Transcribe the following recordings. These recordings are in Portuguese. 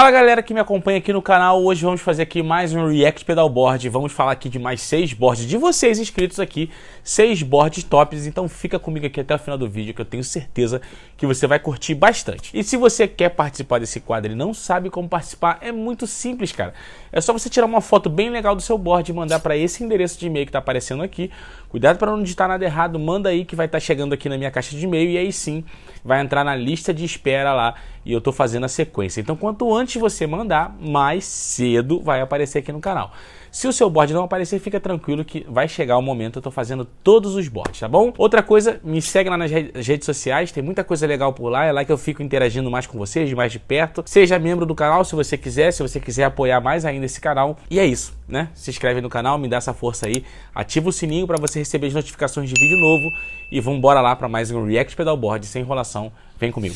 Fala galera que me acompanha aqui no canal, hoje vamos fazer aqui mais um React Pedalboard, vamos falar aqui de mais seis boards de vocês inscritos aqui, seis boards tops, então fica comigo aqui até o final do vídeo que eu tenho certeza que você vai curtir bastante. E se você quer participar desse quadro e não sabe como participar, é muito simples cara, é só você tirar uma foto bem legal do seu board e mandar para esse endereço de e-mail que está aparecendo aqui. Cuidado para não digitar nada errado, manda aí que vai estar tá chegando aqui na minha caixa de e-mail e aí sim vai entrar na lista de espera lá e eu estou fazendo a sequência. Então, quanto antes você mandar, mais cedo vai aparecer aqui no canal. Se o seu board não aparecer, fica tranquilo que vai chegar o momento, eu estou fazendo todos os boards, tá bom? Outra coisa, me segue lá nas redes sociais, tem muita coisa legal por lá, é lá que eu fico interagindo mais com vocês, mais de perto. Seja membro do canal se você quiser, se você quiser apoiar mais ainda esse canal. E é isso, né? Se inscreve no canal, me dá essa força aí, ativa o sininho para você receber as notificações de vídeo novo e vamos lá para mais um React Pedalboard sem enrolação. Vem comigo.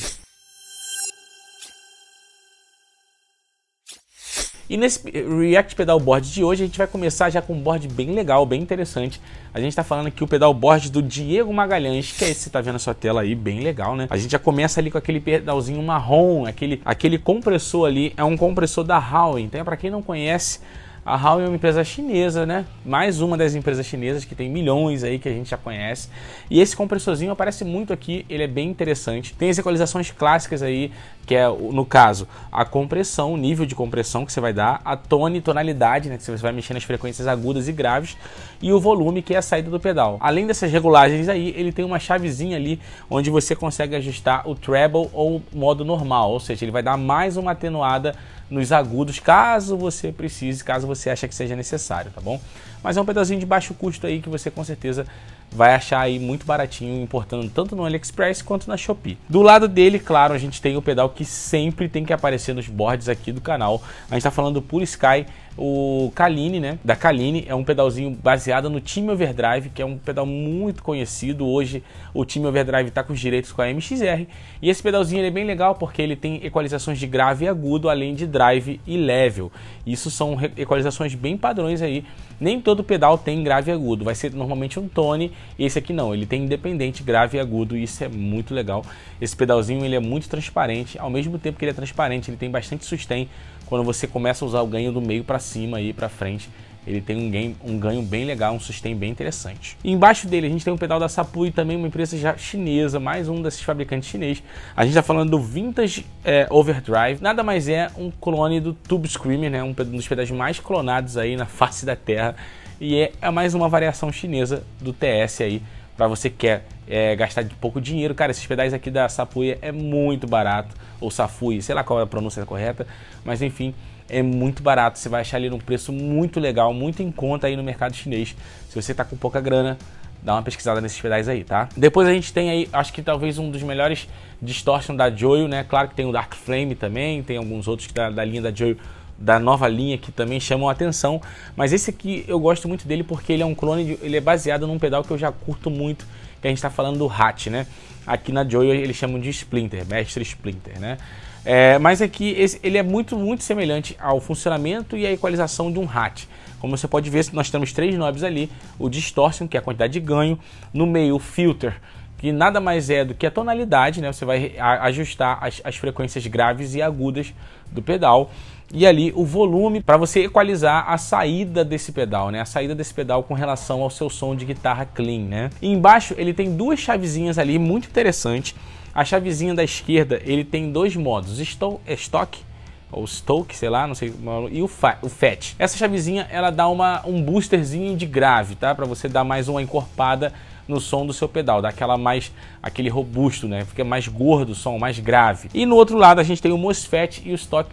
E nesse React Pedal Board de hoje a gente vai começar já com um board bem legal, bem interessante. A gente está falando aqui o board do Diego Magalhães, que é esse que você tá vendo na sua tela aí, bem legal, né? A gente já começa ali com aquele pedalzinho marrom, aquele, aquele compressor ali, é um compressor da Howe. Então, é para quem não conhece, a HAL é uma empresa chinesa, né? Mais uma das empresas chinesas que tem milhões aí que a gente já conhece. E esse compressorzinho aparece muito aqui, ele é bem interessante. Tem as equalizações clássicas aí, que é, no caso, a compressão, o nível de compressão que você vai dar, a tone, tonalidade, né? Que você vai mexer nas frequências agudas e graves e o volume, que é a saída do pedal. Além dessas regulagens aí, ele tem uma chavezinha ali onde você consegue ajustar o treble ou modo normal, ou seja, ele vai dar mais uma atenuada nos agudos, caso você precise, caso você acha que seja necessário, tá bom? Mas é um pedalzinho de baixo custo aí que você com certeza vai achar aí muito baratinho, importando tanto no AliExpress quanto na Shopee. Do lado dele, claro, a gente tem o pedal que sempre tem que aparecer nos boards aqui do canal. A gente está falando do Pure Sky, o Kaline, né? Da Kaline, é um pedalzinho baseado no Team Overdrive, que é um pedal muito conhecido. Hoje o Team Overdrive está com os direitos com a MXR. E esse pedalzinho é bem legal porque ele tem equalizações de grave e agudo, além de drive e level. Isso são equalizações bem padrões aí nem todo pedal tem grave e agudo, vai ser normalmente um tone, esse aqui não, ele tem independente grave e agudo, e isso é muito legal. Esse pedalzinho ele é muito transparente, ao mesmo tempo que ele é transparente, ele tem bastante sustain quando você começa a usar o ganho do meio para cima e para frente ele tem um, game, um ganho bem legal, um sustain bem interessante. E embaixo dele a gente tem um pedal da Sapui, também uma empresa já chinesa, mais um desses fabricantes chinês. A gente está falando do Vintage é, Overdrive, nada mais é um clone do Tube Screamer, né? um dos pedais mais clonados aí na face da Terra. E é, é mais uma variação chinesa do TS aí, para você que quer é, gastar de pouco dinheiro. Cara, esses pedais aqui da Sapui é muito barato, ou Safui, sei lá qual é a pronúncia correta, mas enfim, é muito barato. Você vai achar ali num preço muito legal, muito em conta aí no mercado chinês. Se você está com pouca grana, dá uma pesquisada nesses pedais aí, tá? Depois a gente tem aí, acho que talvez um dos melhores distortion da Joyo, né? Claro que tem o Dark Flame também, tem alguns outros da, da linha da Joyo da nova linha que também chamam a atenção, mas esse aqui eu gosto muito dele porque ele é um clone, de, ele é baseado num pedal que eu já curto muito, que a gente está falando do Hat, né? Aqui na Joy eles chamam de Splinter, Mestre Splinter, né? É, mas aqui é esse, ele é muito, muito semelhante ao funcionamento e à equalização de um hat. Como você pode ver, nós temos três knobs ali, o distortion, que é a quantidade de ganho, no meio o filter, que nada mais é do que a tonalidade, né? Você vai ajustar as, as frequências graves e agudas do pedal e ali o volume para você equalizar a saída desse pedal, né? A saída desse pedal com relação ao seu som de guitarra clean, né? E embaixo ele tem duas chavezinhas ali muito interessante. A chavezinha da esquerda ele tem dois modos, estoque é ou Stoke, sei lá, não sei, e o, o Fat. Essa chavezinha ela dá uma, um boosterzinho de grave, tá? Para você dar mais uma encorpada no som do seu pedal, dá aquela mais, aquele robusto, né? Fica mais gordo o som, mais grave. E no outro lado a gente tem o MOSFET e o stock,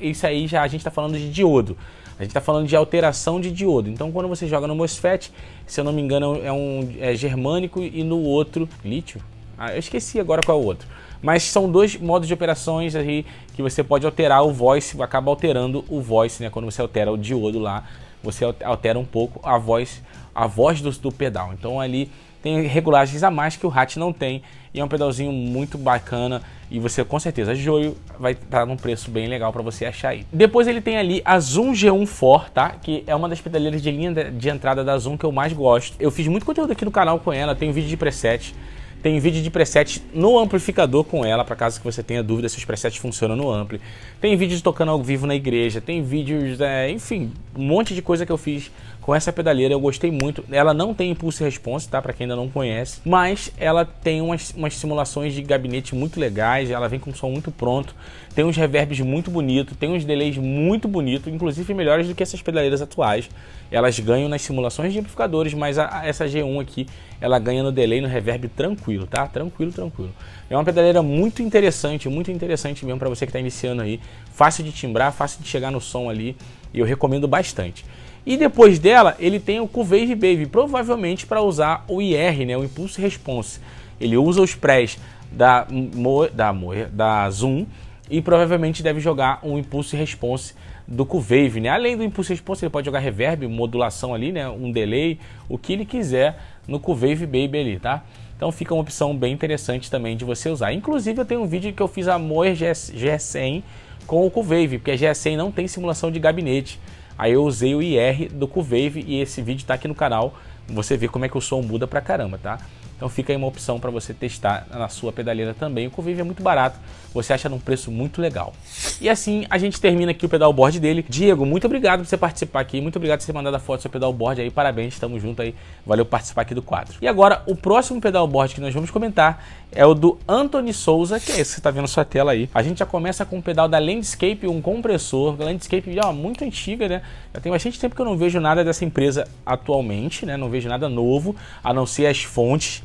isso aí já a gente está falando de diodo. A gente está falando de alteração de diodo. Então, quando você joga no MOSFET, se eu não me engano, é um é germânico e no outro lítio. Ah, eu esqueci agora qual é o outro. Mas são dois modos de operações aí que você pode alterar o voice, acaba alterando o voice, né? Quando você altera o diodo lá, você altera um pouco a voz, a voz do, do pedal. Então ali tem regulagens a mais que o hatch não tem e é um pedalzinho muito bacana e você com certeza joio vai estar num preço bem legal para você achar aí. Depois ele tem ali a Zoom G1 For, tá? Que é uma das pedaleiras de linha de entrada da Zoom que eu mais gosto. Eu fiz muito conteúdo aqui no canal com ela, tem um vídeo de preset, tem vídeo de preset no amplificador com ela, para caso que você tenha dúvida se os presets funcionam no ampli. Tem vídeos tocando ao vivo na igreja, tem vídeos, é, enfim, um monte de coisa que eu fiz com essa pedaleira eu gostei muito. Ela não tem impulso response, tá? Para quem ainda não conhece, mas ela tem umas, umas simulações de gabinete muito legais, ela vem com som muito pronto, tem uns reverbs muito bonito, tem uns delays muito bonito, inclusive melhores do que essas pedaleiras atuais. Elas ganham nas simulações de amplificadores, mas a, a, essa G1 aqui, ela ganha no delay, no reverb tranquilo, tá? Tranquilo, tranquilo. É uma pedaleira muito interessante, muito interessante mesmo para você que está iniciando aí. Fácil de timbrar, fácil de chegar no som ali e eu recomendo bastante. E depois dela, ele tem o Covage Baby, provavelmente para usar o IR, né, o Impulse Response. Ele usa os prés da, Mo, da, Mo, da Zoom e provavelmente deve jogar um Impulse Response do Covave, né? Além do Impulse Response, ele pode jogar reverb, modulação ali, né? Um delay, o que ele quiser no Covave Baby ali, tá? Então fica uma opção bem interessante também de você usar. Inclusive, eu tenho um vídeo que eu fiz a Moer GS100 com o Covave, porque a GS100 não tem simulação de gabinete. Aí eu usei o IR do Cuvave e esse vídeo tá aqui no canal. Você vê como é que o som muda pra caramba, tá? Então fica aí uma opção para você testar na sua pedaleira também. O Convive é muito barato, você acha num preço muito legal. E assim a gente termina aqui o pedalboard dele. Diego, muito obrigado por você participar aqui, muito obrigado por você mandar a foto do seu pedalboard aí, parabéns, estamos junto aí, valeu participar aqui do quadro. E agora o próximo pedalboard que nós vamos comentar é o do Anthony Souza, que é esse que você está vendo na sua tela aí. A gente já começa com o pedal da Landscape, um compressor, Landscape já é muito antiga, né? Já tem bastante tempo que eu não vejo nada dessa empresa atualmente, né? Não vejo nada novo, a não ser as fontes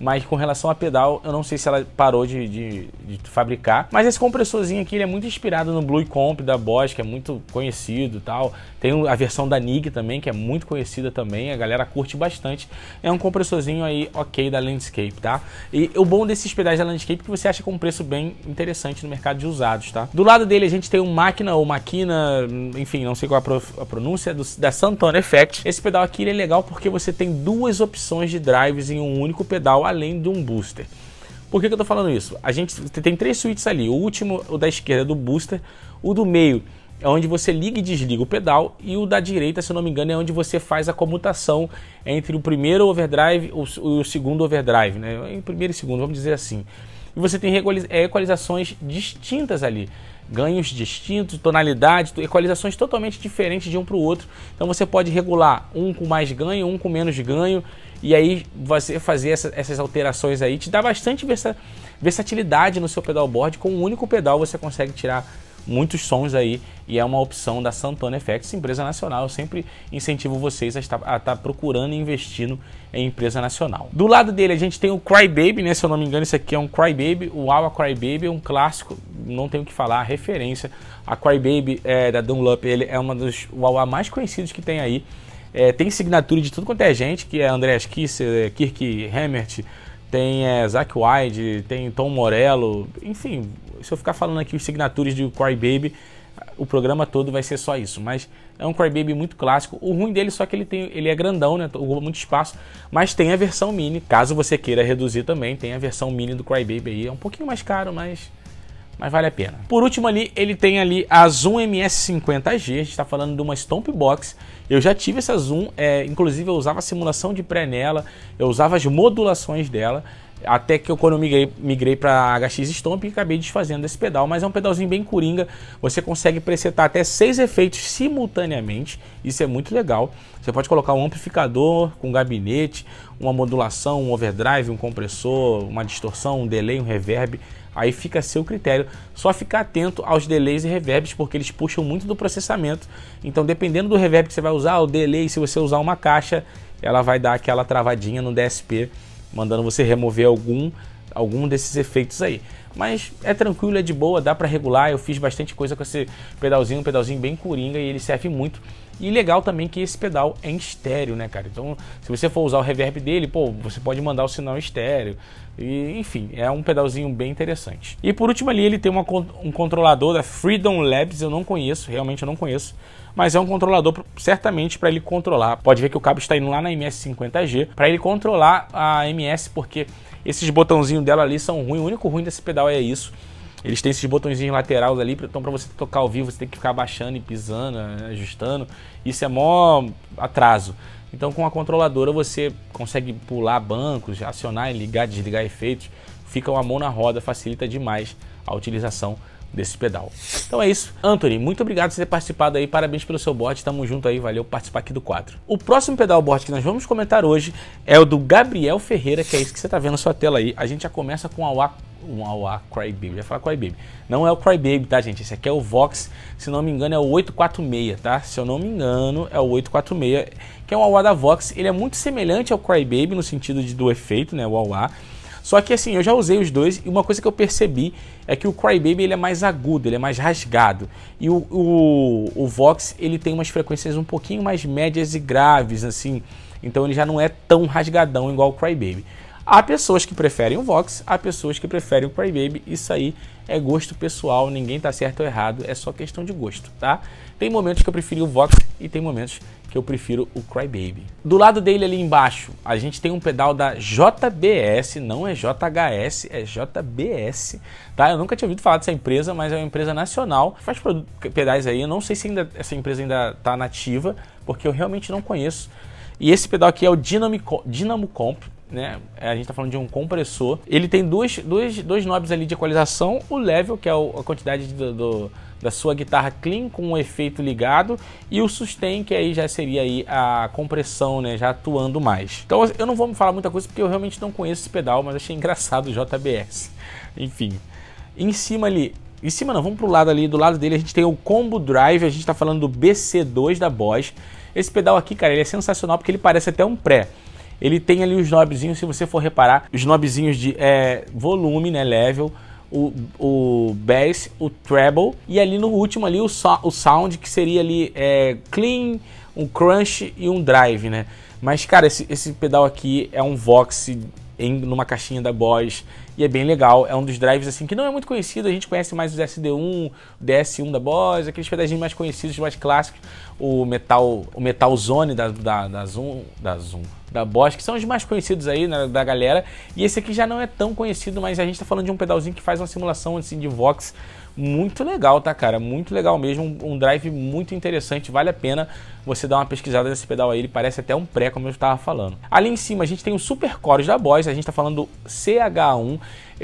mas com relação a pedal, eu não sei se ela parou de, de, de fabricar. Mas esse compressorzinho aqui, ele é muito inspirado no Blue Comp da Bosch, que é muito conhecido e tal. Tem a versão da NIG também, que é muito conhecida também, a galera curte bastante. É um compressorzinho aí ok da Landscape, tá? E o bom desses pedais da Landscape é que você acha com é um preço bem interessante no mercado de usados, tá? Do lado dele a gente tem um Máquina ou Maquina, enfim, não sei qual a, pronúncia, do, da Santana Effect. Esse pedal aqui é legal porque você tem duas opções de drives em um único pedal, além de um booster. Por que, que eu estou falando isso? A gente tem três switches ali. O último, o da esquerda, é do booster. O do meio é onde você liga e desliga o pedal. E o da direita, se eu não me engano, é onde você faz a comutação entre o primeiro overdrive e o segundo overdrive. Né? Primeiro e segundo, vamos dizer assim. E você tem é, equalizações distintas ali ganhos distintos, tonalidade, equalizações totalmente diferentes de um para o outro. Então você pode regular um com mais ganho, um com menos ganho, e aí você fazer essa, essas alterações aí te dá bastante versatilidade no seu pedalboard. Com um único pedal você consegue tirar muitos sons aí e é uma opção da Santana FX, empresa nacional. Eu sempre incentivo vocês a estar, a estar procurando e investindo em empresa nacional. Do lado dele a gente tem o Crybaby, né? Se eu não me engano, esse aqui é um Crybaby. O Awa Crybaby é um clássico, não tenho o que falar, referência. A Crybaby é, da Dunlop, ele é uma dos Awa mais conhecidos que tem aí. É, tem signatura de tudo quanto é gente, que é Andreas Kisser, Kirk Hammert, tem é, Zack Wide, tem Tom Morello, enfim, se eu ficar falando aqui os signatures de Crybaby, o programa todo vai ser só isso, mas é um Crybaby muito clássico. O ruim dele só é que ele tem, ele é grandão, né? Ocupa muito espaço, mas tem a versão mini. Caso você queira reduzir também, tem a versão mini do Crybaby aí. É um pouquinho mais caro, mas mas vale a pena. Por último ali, ele tem ali a Zoom MS50G, a gente está falando de uma Stomp Box. Eu já tive essa Zoom, é, inclusive eu usava a simulação de pré nela, eu usava as modulações dela, até que eu quando eu migrei, migrei para HX Stomp e acabei desfazendo esse pedal, mas é um pedalzinho bem coringa, você consegue presetar até seis efeitos simultaneamente, isso é muito legal. Você pode colocar um amplificador com um gabinete, uma modulação, um overdrive, um compressor, uma distorção, um delay, um reverb, Aí fica a seu critério. Só ficar atento aos delays e reverbs, porque eles puxam muito do processamento. Então, dependendo do reverb que você vai usar, o delay, se você usar uma caixa, ela vai dar aquela travadinha no DSP, mandando você remover algum, algum desses efeitos aí. Mas é tranquilo, é de boa, dá para regular. Eu fiz bastante coisa com esse pedalzinho, um pedalzinho bem coringa e ele serve muito e legal também que esse pedal é em estéreo, né, cara? Então, se você for usar o reverb dele, pô, você pode mandar o sinal estéreo. E, enfim, é um pedalzinho bem interessante. E por último ali, ele tem uma, um controlador da Freedom Labs, eu não conheço, realmente eu não conheço. Mas é um controlador certamente para ele controlar. Pode ver que o cabo está indo lá na MS50G para ele controlar a MS, porque esses botãozinhos dela ali são ruins. O único ruim desse pedal é isso eles têm esses botõezinhos laterais ali, então para você tocar ao vivo, você tem que ficar abaixando e pisando, né, ajustando. Isso é mó atraso. Então com a controladora você consegue pular bancos, acionar, ligar, desligar efeitos. Fica uma mão na roda, facilita demais a utilização desse pedal. Então é isso. Anthony, muito obrigado por ter participado aí. Parabéns pelo seu board. Tamo junto aí. Valeu participar aqui do 4. O próximo pedal board que nós vamos comentar hoje é o do Gabriel Ferreira, que é isso que você tá vendo na sua tela aí. A gente já começa com a UA um AUA Crybaby, já falar Crybaby. Não é o Crybaby, tá, gente? Esse aqui é o Vox, se não me engano, é o 846, tá? Se eu não me engano, é o 846, que é um AUA da Vox. Ele é muito semelhante ao Crybaby no sentido de, do efeito, né? O AUA. Só que assim, eu já usei os dois e uma coisa que eu percebi é que o Crybaby ele é mais agudo, ele é mais rasgado. E o, o, o Vox ele tem umas frequências um pouquinho mais médias e graves, assim. Então ele já não é tão rasgadão igual o Crybaby. Há pessoas que preferem o Vox, há pessoas que preferem o Crybaby. Isso aí é gosto pessoal, ninguém tá certo ou errado, é só questão de gosto, tá? Tem momentos que eu preferi o Vox e tem momentos que eu prefiro o Crybaby. Do lado dele ali embaixo, a gente tem um pedal da JBS, não é JHS, é JBS, tá? Eu nunca tinha ouvido falar dessa empresa, mas é uma empresa nacional, faz pedais aí, eu não sei se ainda, essa empresa ainda tá nativa, porque eu realmente não conheço. E esse pedal aqui é o Dynamo Comp, né? É, a gente está falando de um compressor. Ele tem dois, dois, dois knobs ali de equalização, o level, que é a quantidade do, do da sua guitarra clean com o efeito ligado e o sustain que aí já seria aí a compressão, né, já atuando mais. Então eu não vou me falar muita coisa porque eu realmente não conheço esse pedal, mas achei engraçado o JBS. Enfim, em cima ali em cima não, vamos pro lado ali, do lado dele a gente tem o Combo Drive, a gente está falando do BC2 da BOSS Esse pedal aqui, cara, ele é sensacional porque ele parece até um pré. Ele tem ali os knobzinhos, se você for reparar, os knobzinhos de é, volume, né, level, o, o bass, o treble e ali no último ali o, so, o sound que seria ali é, clean, um crunch e um drive, né? Mas cara, esse, esse pedal aqui é um Vox em numa caixinha da boss e é bem legal. É um dos drives assim que não é muito conhecido, a gente conhece mais os SD1, o DS1 da Boss, aqueles pedacinhos mais conhecidos, mais clássicos, o Metal, o Metal Zone da, da, da Zoom, da Zoom, da Bosch, que são os mais conhecidos aí né, da galera. E esse aqui já não é tão conhecido, mas a gente está falando de um pedalzinho que faz uma simulação assim de Vox muito legal, tá, cara? Muito legal mesmo. Um, drive muito interessante. Vale a pena você dar uma pesquisada nesse pedal aí. Ele parece até um pré, como eu estava falando. Ali em cima a gente tem o Super Chorus da Boss. A gente está falando CH1.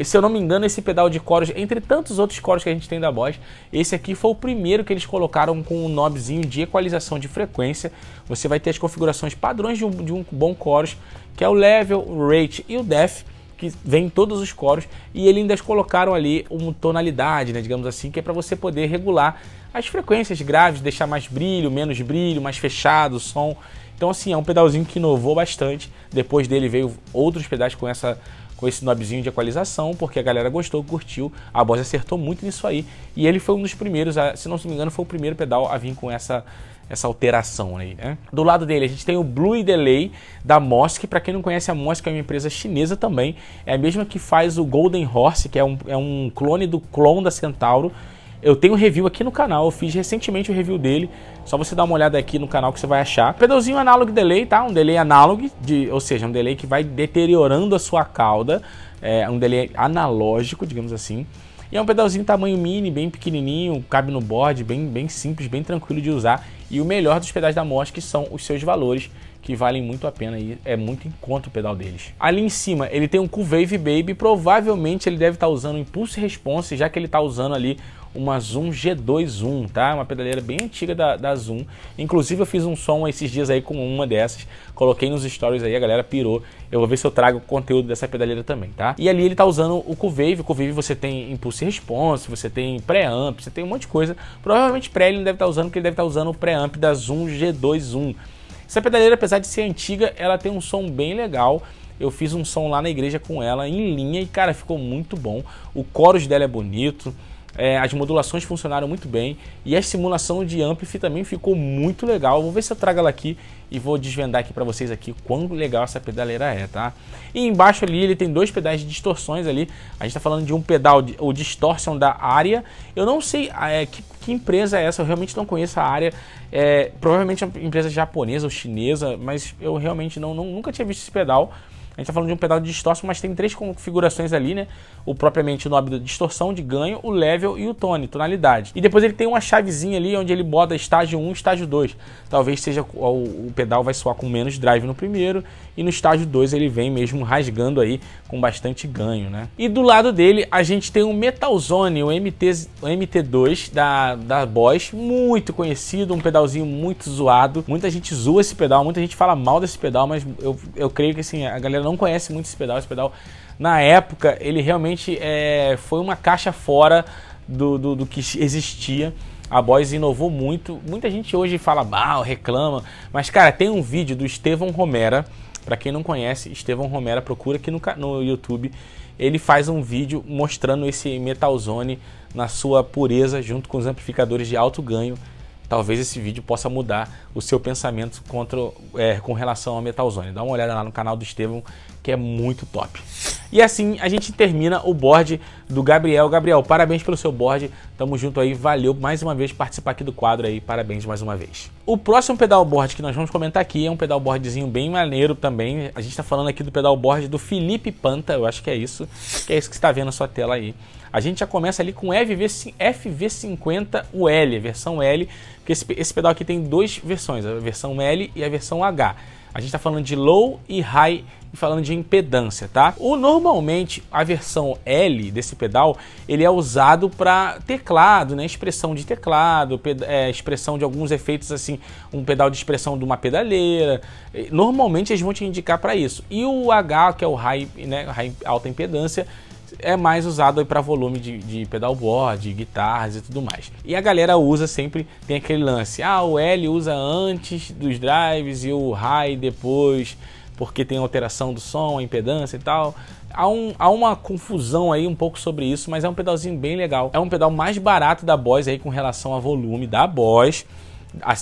Se eu não me engano, esse pedal de Chorus, entre tantos outros Chorus que a gente tem da Boss, esse aqui foi o primeiro que eles colocaram com um knobzinho de equalização de frequência. Você vai ter as configurações padrões de um, de um bom Chorus, que é o Level, o Rate e o Death que vem todos os coros e eles ainda colocaram ali uma tonalidade, né, digamos assim, que é para você poder regular as frequências graves, deixar mais brilho, menos brilho, mais fechado o som. Então assim, é um pedalzinho que inovou bastante. Depois dele veio outros pedais com essa com esse nobzinho de equalização, porque a galera gostou, curtiu, a Bose acertou muito nisso aí, e ele foi um dos primeiros, a, se não me engano, foi o primeiro pedal a vir com essa essa alteração aí, né? Do lado dele a gente tem o Blue Delay da Mosk, para quem não conhece a Mosk é uma empresa chinesa também, é a mesma que faz o Golden Horse, que é um, é um clone do clone da Centauro, eu tenho um review aqui no canal, eu fiz recentemente o review dele. Só você dar uma olhada aqui no canal que você vai achar. Pedalzinho analog delay, tá? Um delay análogo, de, ou seja, um delay que vai deteriorando a sua cauda. É um delay analógico, digamos assim. E é um pedalzinho tamanho mini, bem pequenininho, cabe no board, bem, bem simples, bem tranquilo de usar. E o melhor dos pedais da Mosh, que são os seus valores, que valem muito a pena e é muito em conta o pedal deles. Ali em cima ele tem um Cool wave Baby, provavelmente ele deve estar tá usando o Impulse Response, já que ele está usando ali uma Zoom G21, tá? Uma pedaleira bem antiga da, da Zoom. Inclusive eu fiz um som esses dias aí com uma dessas, coloquei nos stories aí, a galera pirou. Eu vou ver se eu trago conteúdo dessa pedaleira também, tá? E ali ele tá usando o Covey. o Covey você tem impulse response, você tem preamp, você tem um monte de coisa. Provavelmente pré ele não deve estar tá usando, porque ele deve estar tá usando o preamp da Zoom G21. Essa pedaleira, apesar de ser antiga, ela tem um som bem legal. Eu fiz um som lá na igreja com ela em linha e, cara, ficou muito bom. O chorus dela é bonito é, as modulações funcionaram muito bem e a simulação de Amplify também ficou muito legal. Vou ver se eu trago ela aqui e vou desvendar aqui para vocês aqui quão legal essa pedaleira é, tá? E embaixo ali ele tem dois pedais de distorções ali. A gente está falando de um pedal de, ou distorção da área. Eu não sei ah, é, que, que, empresa é essa, eu realmente não conheço a área. É, provavelmente é uma empresa japonesa ou chinesa, mas eu realmente não, não nunca tinha visto esse pedal. A gente tá falando de um pedal de distorção, mas tem três configurações ali, né? O propriamente nobre da distorção, de ganho, o level e o tone, tonalidade. E depois ele tem uma chavezinha ali onde ele bota estágio 1 estágio 2. Talvez seja o, o pedal vai soar com menos drive no primeiro e no estágio 2 ele vem mesmo rasgando aí com bastante ganho, né? E do lado dele a gente tem o Metalzone, o, MT, o MT2 da, da Bosch, muito conhecido, um pedalzinho muito zoado. Muita gente zoa esse pedal, muita gente fala mal desse pedal, mas eu, eu creio que assim, a galera não conhece muito esse pedal, esse pedal na época ele realmente é, foi uma caixa fora do, do, do que existia. A Boys inovou muito. Muito, muita gente hoje fala mal, reclama, mas cara, tem um vídeo do Estevão Romera para quem não conhece, Estevão Romero procura aqui no, no YouTube. Ele faz um vídeo mostrando esse Metalzone na sua pureza, junto com os amplificadores de alto ganho. Talvez esse vídeo possa mudar o seu pensamento contra, é, com relação ao Metalzone. Dá uma olhada lá no canal do Estevão, que é muito top. E assim a gente termina o board do Gabriel. Gabriel, parabéns pelo seu board. Tamo junto aí. Valeu mais uma vez participar aqui do quadro aí. Parabéns mais uma vez. O próximo pedal board que nós vamos comentar aqui é um pedal boardzinho bem maneiro também. A gente está falando aqui do pedal board do Felipe Panta, eu acho que é isso. Que é isso que está vendo na sua tela aí. A gente já começa ali com FV, FV50UL, versão L, porque esse, esse pedal aqui tem duas versões, a versão L e a versão H. A gente está falando de low e high e falando de impedância, tá? O normalmente a versão L desse pedal ele é usado para teclado, né? Expressão de teclado, é, expressão de alguns efeitos assim, um pedal de expressão de uma pedaleira. Normalmente eles vão te indicar para isso. E o H que é o high, né? High alta impedância é mais usado para volume de, de pedalboard, guitarras e tudo mais. E a galera usa sempre, tem aquele lance, ah, o L usa antes dos drives e o high depois, porque tem alteração do som, a impedância e tal. Há, um, há, uma confusão aí um pouco sobre isso, mas é um pedalzinho bem legal. É um pedal mais barato da Boss aí com relação a volume da Boss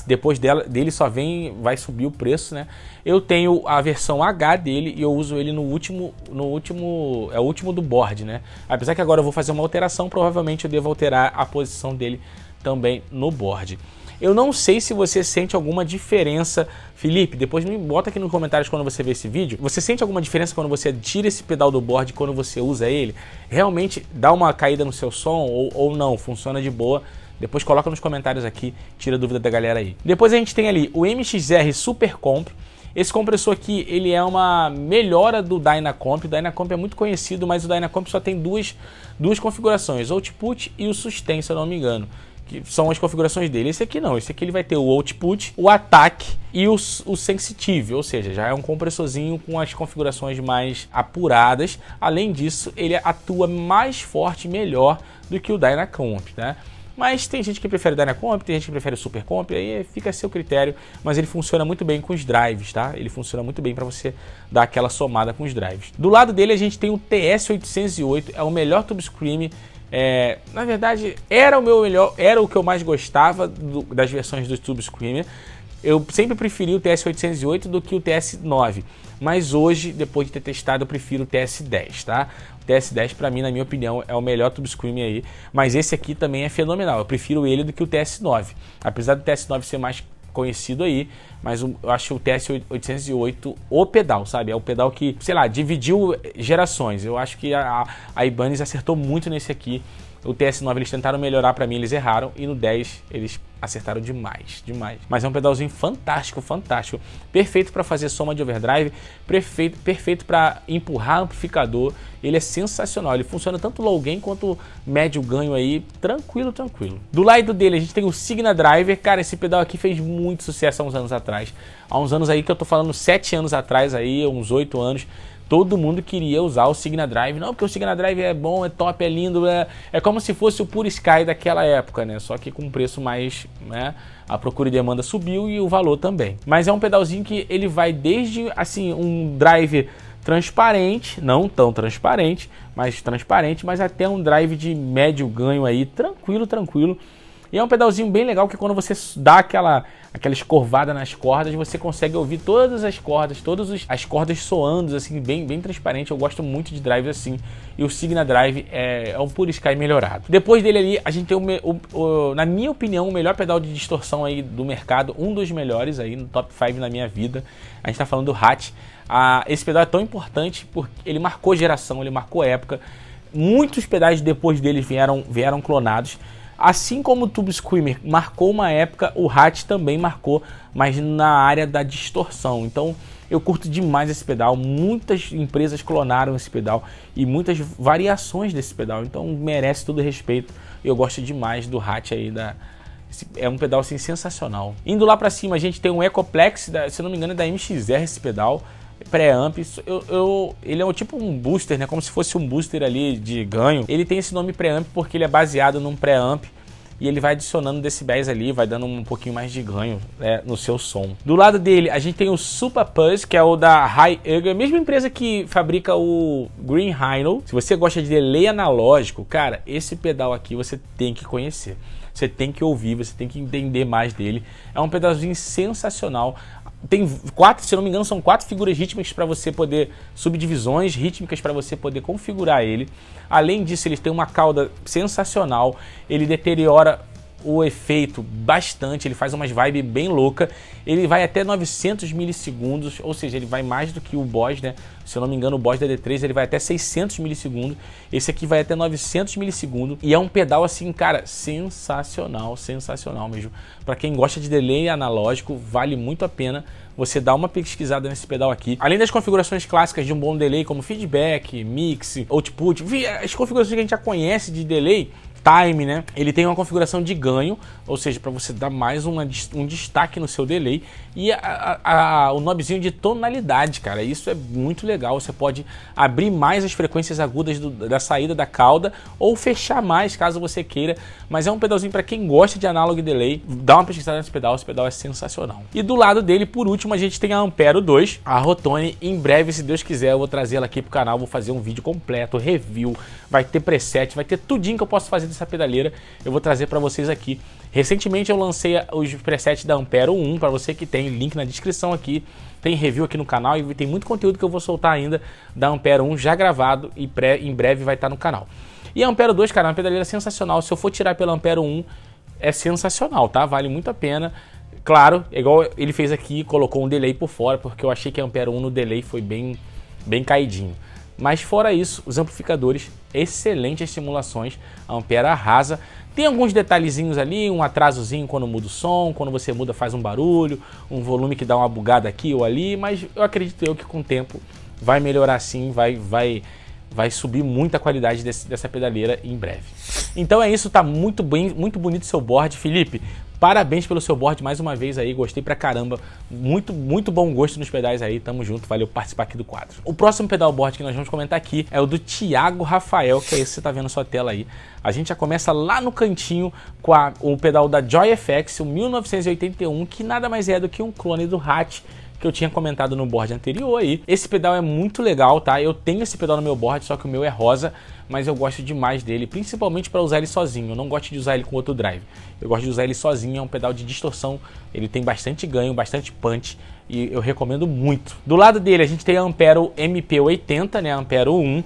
depois dela, dele só vem, vai subir o preço, né? Eu tenho a versão H dele e eu uso ele no último, no último, é o último do board, né? Apesar que agora eu vou fazer uma alteração, provavelmente eu devo alterar a posição dele também no board. Eu não sei se você sente alguma diferença, Felipe. Depois me bota aqui nos comentários quando você vê esse vídeo. Você sente alguma diferença quando você tira esse pedal do board quando você usa ele? Realmente dá uma caída no seu som ou, ou não? Funciona de boa? Depois coloca nos comentários aqui, tira a dúvida da galera aí. Depois a gente tem ali o MXR Super Comp. Esse compressor aqui, ele é uma melhora do Dynacomp. O Dynacomp é muito conhecido, mas o Dynacomp só tem duas, duas configurações, o output e o sustain, se eu não me engano que são as configurações dele. Esse aqui não, esse aqui ele vai ter o output, o ataque e o, o sensitive, ou seja, já é um compressorzinho com as configurações mais apuradas. Além disso, ele atua mais forte e melhor do que o Dynacomp, né? Mas tem gente que prefere Dynacomp, tem gente que prefere super comp aí fica a seu critério, mas ele funciona muito bem com os drives, tá? Ele funciona muito bem para você dar aquela somada com os drives. Do lado dele a gente tem o TS808, é o melhor tube scream é, na verdade, era o meu melhor, era o que eu mais gostava do, das versões do Tube Screamer. Eu sempre preferi o TS808 do que o TS9 mas hoje, depois de ter testado, eu prefiro o TS10, tá? O TS10 para mim, na minha opinião, é o melhor tube screamer aí, mas esse aqui também é fenomenal. Eu prefiro ele do que o TS9. Apesar do TS9 ser mais conhecido aí, mas eu acho o TS-808 o pedal, sabe? É o pedal que, sei lá, dividiu gerações. Eu acho que a, a Ibanez acertou muito nesse aqui o TS9 eles tentaram melhorar para mim, eles erraram. E no 10 eles acertaram demais, demais. Mas é um pedalzinho fantástico, fantástico. Perfeito para fazer soma de overdrive, perfeito, perfeito para empurrar amplificador. Ele é sensacional, ele funciona tanto low gain quanto médio ganho aí, tranquilo, tranquilo. Do lado dele a gente tem o Signa Driver, cara, esse pedal aqui fez muito sucesso há uns anos atrás. Há uns anos aí que eu tô falando 7 anos atrás aí, uns 8 anos, Todo mundo queria usar o Signa Drive. Não, porque o Signa Drive é bom, é top, é lindo. É, é como se fosse o Pure Sky daquela época, né? Só que com um preço mais. Né? A procura e demanda subiu e o valor também. Mas é um pedalzinho que ele vai desde assim um drive transparente, não tão transparente, mas transparente, mas até um drive de médio ganho aí, tranquilo, tranquilo. E é um pedalzinho bem legal que quando você dá aquela, aquela escorvada nas cordas, você consegue ouvir todas as cordas, todas as cordas soando, assim, bem, bem transparente. Eu gosto muito de drive assim. E o Signa Drive é, é um puro Sky melhorado. Depois dele ali, a gente tem, o, o, o, na minha opinião, o melhor pedal de distorção aí do mercado. Um dos melhores aí, no top 5 na minha vida. A gente tá falando do Hatch. Ah, esse pedal é tão importante porque ele marcou geração, ele marcou época. Muitos pedais depois dele vieram, vieram clonados. Assim como o Tube Screamer marcou uma época, o Hat também marcou, mas na área da distorção. Então eu curto demais esse pedal, muitas empresas clonaram esse pedal e muitas variações desse pedal, então merece todo respeito. Eu gosto demais do Hat aí da é um pedal assim, sensacional. Indo lá para cima, a gente tem um Ecoplex, se não me engano é da MXR esse pedal pré-amp. Eu, eu, ele é um, tipo um booster, né? Como se fosse um booster ali de ganho. Ele tem esse nome pré-amp porque ele é baseado num pré-amp e ele vai adicionando decibéis ali, vai dando um pouquinho mais de ganho né, no seu som. Do lado dele, a gente tem o Super Pulse, que é o da High é a mesma empresa que fabrica o Green Rhino. Se você gosta de delay analógico, cara, esse pedal aqui você tem que conhecer. Você tem que ouvir, você tem que entender mais dele. É um pedalzinho sensacional tem quatro, se não me engano, são quatro figuras rítmicas para você poder subdivisões rítmicas para você poder configurar ele. Além disso, ele tem uma cauda sensacional. Ele deteriora o efeito bastante, ele faz umas vibes bem louca. Ele vai até 900 milissegundos, ou seja, ele vai mais do que o boss, né? Se eu não me engano, o boss da D3 ele vai até 600 milissegundos. Esse aqui vai até 900 milissegundos e é um pedal assim, cara, sensacional, sensacional mesmo. Para quem gosta de delay analógico, vale muito a pena você dar uma pesquisada nesse pedal aqui. Além das configurações clássicas de um bom delay, como feedback, mix, output, as configurações que a gente já conhece de delay, time, né? Ele tem uma configuração de ganho, ou seja, para você dar mais uma, um destaque no seu delay e a, a, a, o nobzinho de tonalidade, cara. Isso é muito legal. Você pode abrir mais as frequências agudas do, da saída da cauda ou fechar mais caso você queira. Mas é um pedalzinho para quem gosta de analog delay. Dá uma pesquisada nesse pedal, esse pedal é sensacional. E do lado dele, por último, a gente tem a Ampero 2, a Rotone. Em breve, se Deus quiser, eu vou trazer ela aqui pro canal, vou fazer um vídeo completo, review, vai ter preset, vai ter tudinho que eu posso fazer dessa pedaleira eu vou trazer para vocês aqui. Recentemente eu lancei os presets da Ampero 1 para você que tem, link na descrição aqui. Tem review aqui no canal e tem muito conteúdo que eu vou soltar ainda da Ampero 1 já gravado e pré, em breve vai estar tá no canal. E a Ampero 2, cara, é uma pedaleira sensacional. Se eu for tirar pela Ampero 1, é sensacional, tá? Vale muito a pena. Claro, é igual ele fez aqui, colocou um delay por fora, porque eu achei que a Ampero 1 no delay foi bem, bem caidinho. Mas fora isso, os amplificadores, excelentes simulações, a Ampera arrasa. Tem alguns detalhezinhos ali, um atrasozinho quando muda o som, quando você muda faz um barulho, um volume que dá uma bugada aqui ou ali, mas eu acredito eu que com o tempo vai melhorar sim, vai, vai, vai subir muito a qualidade desse, dessa pedaleira em breve. Então é isso, tá muito bem, muito bonito seu board, Felipe. Parabéns pelo seu board mais uma vez aí, gostei pra caramba. Muito, muito bom gosto nos pedais aí, tamo junto, valeu participar aqui do quadro. O próximo pedal board que nós vamos comentar aqui é o do Thiago Rafael, que é esse que você tá vendo na sua tela aí. A gente já começa lá no cantinho com a, o pedal da Joy FX, o 1981, que nada mais é do que um clone do Hatch, que eu tinha comentado no board anterior aí. Esse pedal é muito legal, tá? Eu tenho esse pedal no meu board, só que o meu é rosa mas eu gosto demais dele, principalmente para usar ele sozinho. Eu não gosto de usar ele com outro drive. Eu gosto de usar ele sozinho, é um pedal de distorção, ele tem bastante ganho, bastante punch e eu recomendo muito. Do lado dele a gente tem a Ampero MP80, né, a Ampero 1,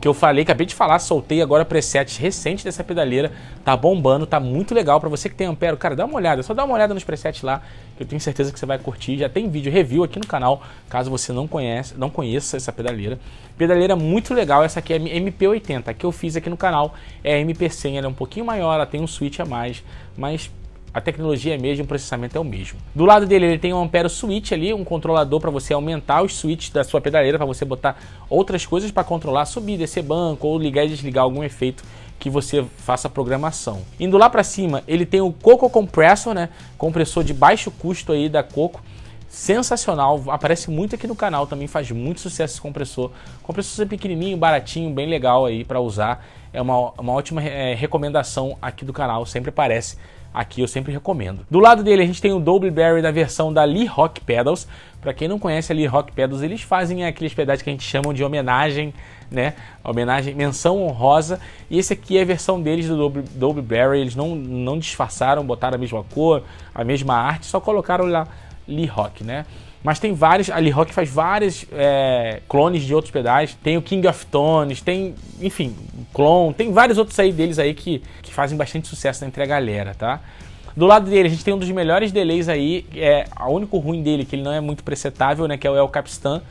que eu falei, acabei de falar, soltei agora presets recentes dessa pedaleira, tá bombando, tá muito legal para você que tem Ampero, cara, dá uma olhada, só dá uma olhada nos presets lá, que eu tenho certeza que você vai curtir, já tem vídeo review aqui no canal, caso você não conhece, não conheça essa pedaleira. Pedaleira muito legal, essa aqui é MP80, a que eu fiz aqui no canal é MP100, ela é um pouquinho maior, ela tem um switch a mais, mas a tecnologia é a mesma, o processamento é o mesmo. Do lado dele ele tem um Ampero Switch ali, um controlador para você aumentar os switches da sua pedaleira, para você botar outras coisas para controlar, subir, descer banco ou ligar e desligar algum efeito que você faça programação. Indo lá para cima, ele tem o Coco Compressor, né? Compressor de baixo custo aí da Coco sensacional, aparece muito aqui no canal também, faz muito sucesso esse compressor. Compressor pequenininho, baratinho, bem legal aí para usar. É uma, uma ótima é, recomendação aqui do canal, sempre aparece Aqui eu sempre recomendo. Do lado dele a gente tem o Double Berry da versão da Lee Rock Pedals. Para quem não conhece a Lee Rock Pedals, eles fazem aqueles pedais que a gente chama de homenagem, né? Homenagem, menção honrosa. E esse aqui é a versão deles do Double, Double Berry. Eles não, não disfarçaram, botaram a mesma cor, a mesma arte, só colocaram lá Lee Rock, né? Mas tem vários, a Lee Rock faz vários é, clones de outros pedais. Tem o King of Tones, tem, enfim, clone. Tem vários outros aí deles aí que, que fazem bastante sucesso entre a galera, tá? Do lado dele, a gente tem um dos melhores delays aí. É, o único ruim dele, que ele não é muito presetável, né? Que é o El Capistan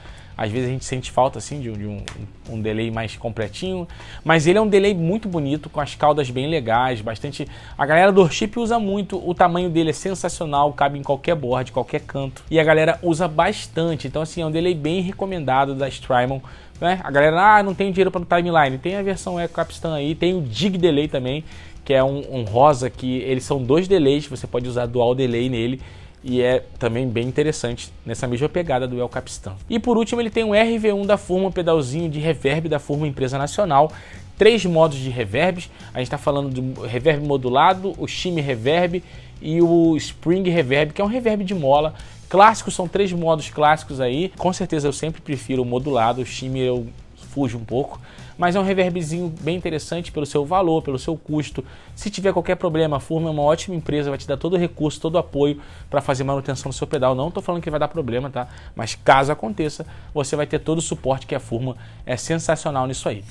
às vezes a gente sente falta assim de, um, de um, um, delay mais completinho, mas ele é um delay muito bonito, com as caudas bem legais, bastante. A galera do chip usa muito, o tamanho dele é sensacional, cabe em qualquer board, qualquer canto, e a galera usa bastante. Então assim, é um delay bem recomendado da Strymon. Né? A galera, ah, não tem dinheiro para o timeline. Tem a versão Eco Capstan aí, tem o Dig Delay também, que é um, um rosa que eles são dois delays, você pode usar dual delay nele e é também bem interessante nessa mesma pegada do El Capistão. E por último, ele tem um RV1 da Furma, um pedalzinho de reverb da Furma Empresa Nacional, três modos de reverbs. A gente está falando do reverb modulado, o shimmy reverb e o spring reverb, que é um reverb de mola. Clássicos são três modos clássicos aí. Com certeza eu sempre prefiro o modulado, o shimmy eu fujo um pouco mas é um reverbzinho bem interessante pelo seu valor, pelo seu custo. Se tiver qualquer problema, a Furma é uma ótima empresa, vai te dar todo o recurso, todo o apoio para fazer manutenção do seu pedal. Não estou falando que vai dar problema, tá? Mas caso aconteça, você vai ter todo o suporte que a Furma é sensacional nisso aí.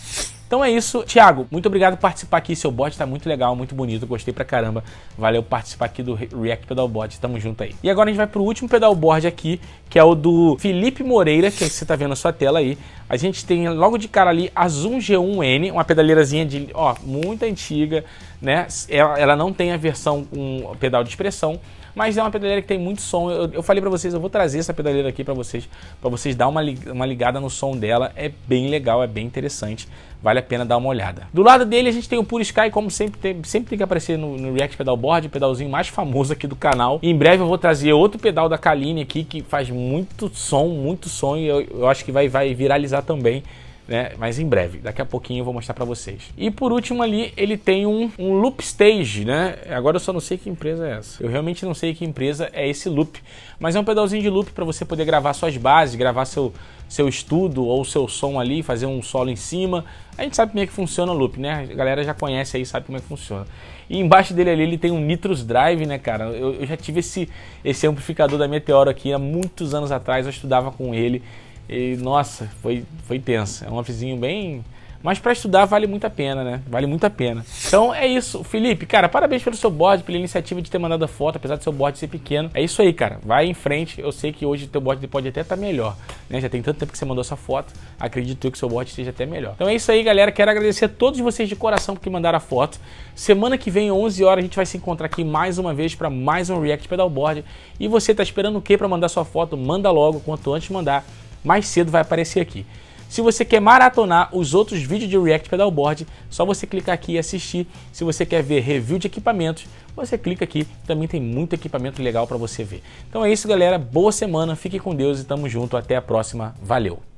Então é isso. Thiago, muito obrigado por participar aqui. Seu bot tá muito legal, muito bonito. Gostei pra caramba. Valeu participar aqui do React Bot. Tamo junto aí. E agora a gente vai pro último pedalboard aqui, que é o do Felipe Moreira, que você tá vendo na sua tela aí. A gente tem logo de cara ali a Zoom G1N, uma pedaleirazinha de, ó, muito antiga, né? Ela, é, ela não tem a versão com pedal de expressão, mas é uma pedaleira que tem muito som. Eu, eu falei para vocês, eu vou trazer essa pedaleira aqui para vocês, para vocês dar uma, uma ligada no som dela. É bem legal, é bem interessante, vale a pena dar uma olhada. Do lado dele a gente tem o Pure Sky, como sempre tem, sempre tem que aparecer no, no React Board, o pedalzinho mais famoso aqui do canal. Em breve eu vou trazer outro pedal da Kaline aqui que faz muito som, muito som e eu, eu acho que vai, vai viralizar também né? Mas em breve, daqui a pouquinho eu vou mostrar para vocês. E por último ali, ele tem um, um loop stage, né? Agora eu só não sei que empresa é essa. Eu realmente não sei que empresa é esse loop, mas é um pedalzinho de loop para você poder gravar suas bases, gravar seu seu estudo ou seu som ali, fazer um solo em cima. A gente sabe como é que funciona o loop, né? A galera já conhece aí, sabe como é que funciona. E embaixo dele ali ele tem um Nitrous Drive, né, cara? Eu, eu já tive esse, esse amplificador da Meteoro aqui há muitos anos atrás, eu estudava com ele e nossa, foi, foi tensa. É um offzinho bem. Mas para estudar vale muito a pena, né? Vale muito a pena. Então é isso. Felipe, cara, parabéns pelo seu board, pela iniciativa de ter mandado a foto, apesar do seu board ser pequeno. É isso aí, cara. Vai em frente. Eu sei que hoje o teu board pode até estar tá melhor. Né? Já tem tanto tempo que você mandou essa foto. Acredito eu que seu board esteja até melhor. Então é isso aí, galera. Quero agradecer a todos vocês de coração que mandaram a foto. Semana que vem, 11 horas, a gente vai se encontrar aqui mais uma vez para mais um React Pedalboard. E você tá esperando o que para mandar sua foto? Manda logo, quanto antes mandar mais cedo vai aparecer aqui. Se você quer maratonar os outros vídeos de React Pedalboard, só você clicar aqui e assistir. Se você quer ver review de equipamentos, você clica aqui, também tem muito equipamento legal para você ver. Então é isso, galera. Boa semana, fique com Deus e tamo junto. Até a próxima. Valeu!